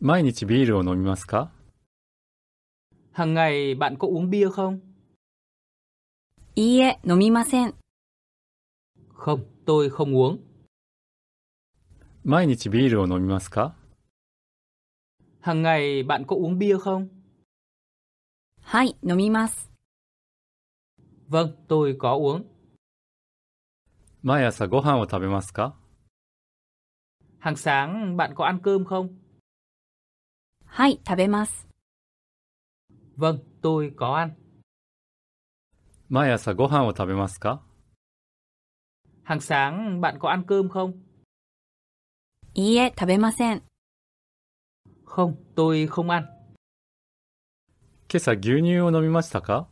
毎日ビールを飲みますか Hàng ngày bạn có uống bia không? いいえ、飲みません。Không, tôi không uống. 毎日ビールを飲みますか Hàng ngày bạn có uống bia không? はい、飲みます。Vâng, tôi có uống. 毎朝ご飯を食べますか Hàng sáng bạn có ăn cơm không? はい、食べます。Vâng, tôi có ăn. 毎朝ご飯を食べますか Hàng sáng bạn có ăn cơm không? いいえ、食べません。Không, tôi không ăn. 今朝牛乳を飲みましたか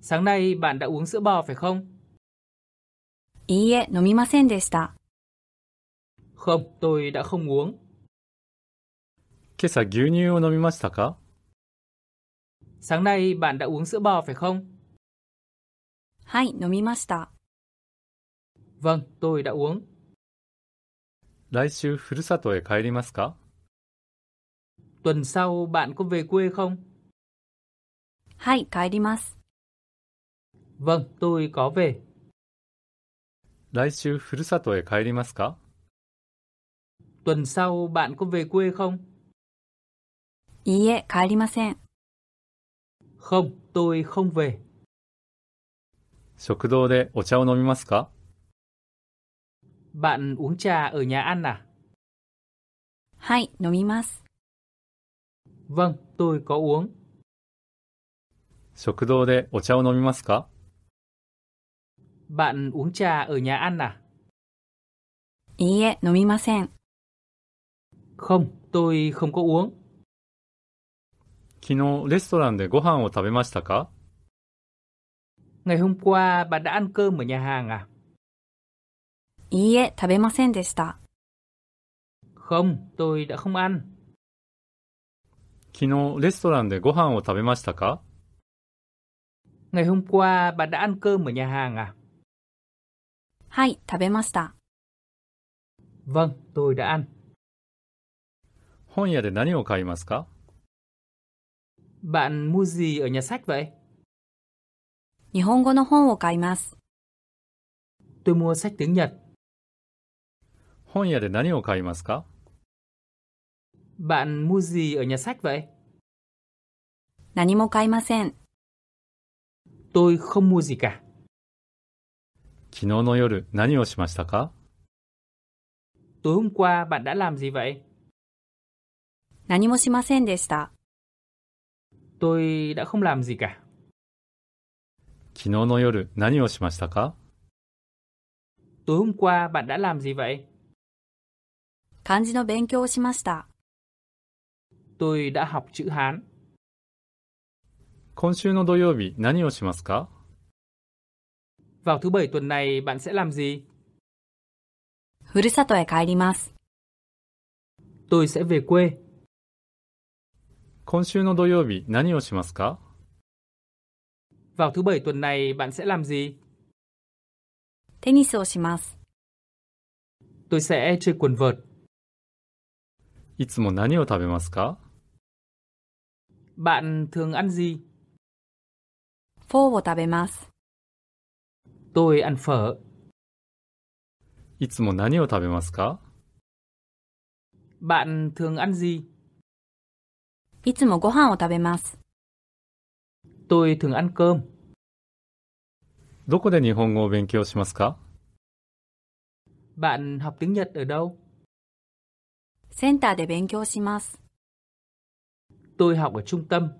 Sáng nay bạn đã uống sữa bò phải không? いいえ、飲みませんでした。Không, tôi đã không uống. 今朝牛乳を飲みましたか Sáng nay bạn đã uống sữa bò phải không? Hai, Vâng, tôi đã uống. 来週ふるさとへ帰りますか Tuần sau bạn có về quê không? Hai, Vâng, tôi có về. 来週ふるさとへ帰りますか Tuần sau bạn có về quê không? いいえ、帰りません。Không, tôi không về. 食堂でお茶を飲みますか Bạn uống trà ở nhà ăn à? はい、飲みます。Vâng, tôi có uống. 食堂でお茶を飲みますか Bạn uống trà ở nhà ăn à? いいえ、飲みません。Không, tôi không có uống. 昨日レストランでご飯を食べましたか Ngày hôm qua bạn đã ăn cơm ở nhà hàng à? いいえ、食べませんでした。Không, tôi đã không ăn. 昨日レストランでご飯を食べましたか Ngày hôm qua bạn đã ăn cơm ở nhà hàng à? はい、食べました。Vâng, tôi đã ăn. 本屋で何を買いますか Bạn mua gì ở nhà sách vậy? Tôi mua sách tiếng Nhật. Bạn mua gì ở nhà sách vậy? 何も買いません。Tôi không mua gì cả. 昨日の夜何をしましたか Tối hôm qua bạn đã làm gì vậy? 何もしませんでした。tôi đã không làm gì cả. Tối hôm qua bạn đã làm gì vậy? tôi đã học chữ Hán. 今週の土曜日何をしますか Vào thứ bảy tuần này bạn sẽ làm gì? ふるさとへ帰ります。Tôi sẽ về quê. 今週の土曜日何をしますか Vào thứ bảy tuần này bạn sẽ làm gì? Tennis. Tôi sẽ chơi quần vợt. いつも何を食べますか Bạn thường ăn gì? Phở. Tôi ăn phở. いつも何を食べますか Bạn thường ăn gì? いつもご飯を食べます。Tôi thường ăn cơm. どこで日本語を勉強しますか Bạn học tiếng Nhật ở đâu? センターで勉強します。Tôi học ở trung tâm.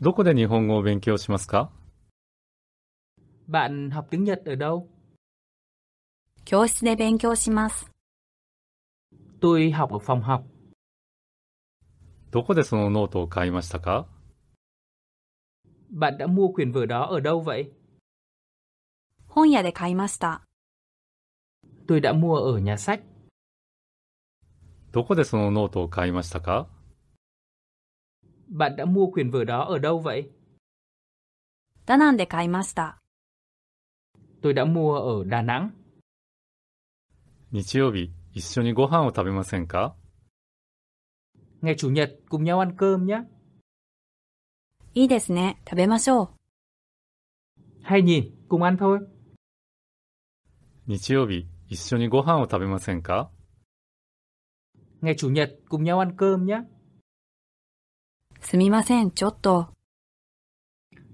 どこで日本語を勉強しますか Bạn học tiếng Nhật ở đâu? 教室で勉強します。Tôi học ở phòng học. どこでそのノートを買いましたか Bạn đã mua quyển vở đó ở đâu vậy? 本屋で買いました。Tôi đã mua ở nhà sách. どこでそのノートを買いましたか Bạn đã mua quyển vở đó ở đâu vậy? ダナンで買いました。Tôi đã mua ở Đà Nẵng. 日曜日、一緒にご飯を食べませんか ngày chủ nhật cùng nhau ăn cơm nhé. いいですね。食べましょう。Hay nhìn, cùng ăn thôi. 日曜日、一緒にご飯を食べませんか Ngày chủ nhật cùng nhau ăn cơm nhé. すみません、ちょっと。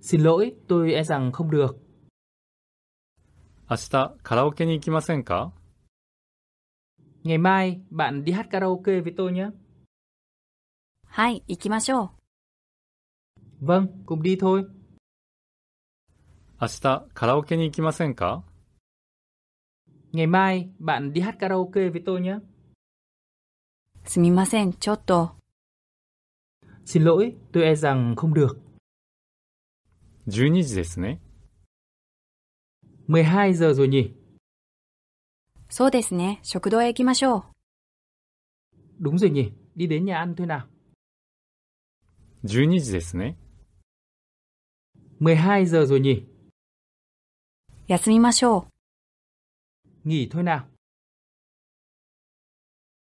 Xin lỗi, tôi e rằng không được. 明日、カラオケに行きませんか Ngày mai, bạn đi hát karaoke với tôi nhé. Hai, はい、行きましょう。Vâng, cùng đi thôi. 明日カラオケに行きませんか Ngày mai, bạn đi hát karaoke với tôi nhé. Xin lỗi, tôi e rằng không được. 12 giờ 12 giờ rồi nhỉ? そうですね、食堂へ行きましょう。Đúng e rồi nhỉ, đi đến nhà ăn thôi nào. 十二時ですね。12時休みましょう。你とな。